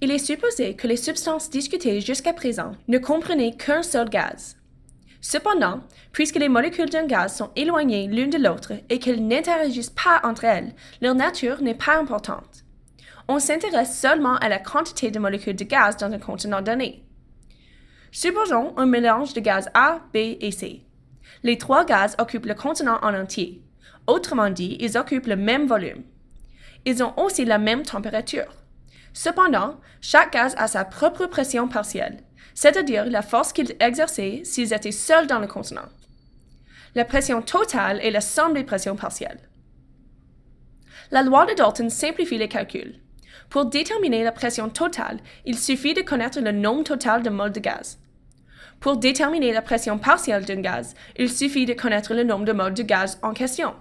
Il est supposé que les substances discutées jusqu'à présent ne comprenaient qu'un seul gaz. Cependant, puisque les molécules d'un gaz sont éloignées l'une de l'autre et qu'elles n'interagissent pas entre elles, leur nature n'est pas importante. On s'intéresse seulement à la quantité de molécules de gaz dans un continent donné. Supposons un mélange de gaz A, B et C. Les trois gaz occupent le continent en entier. Autrement dit, ils occupent le même volume. Ils ont aussi la même température. Cependant, chaque gaz a sa propre pression partielle, c'est-à-dire la force qu'ils exerçaient s'ils étaient seuls dans le contenant. La pression totale est la somme des pressions partielles. La loi de Dalton simplifie les calculs. Pour déterminer la pression totale, il suffit de connaître le nombre total de moles de gaz. Pour déterminer la pression partielle d'un gaz, il suffit de connaître le nombre de moles de gaz en question.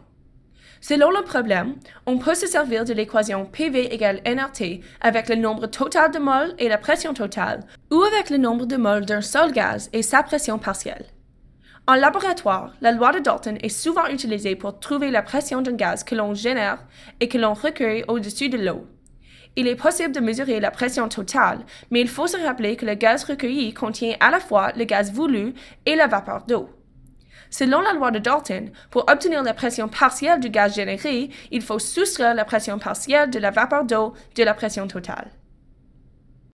Selon le problème, on peut se servir de l'équation PV égale nRT avec le nombre total de moles et la pression totale, ou avec le nombre de moles d'un seul gaz et sa pression partielle. En laboratoire, la loi de Dalton est souvent utilisée pour trouver la pression d'un gaz que l'on génère et que l'on recueille au-dessus de l'eau. Il est possible de mesurer la pression totale, mais il faut se rappeler que le gaz recueilli contient à la fois le gaz voulu et la vapeur d'eau. Selon la loi de Dalton, pour obtenir la pression partielle du gaz généré, il faut soustraire la pression partielle de la vapeur d'eau de la pression totale.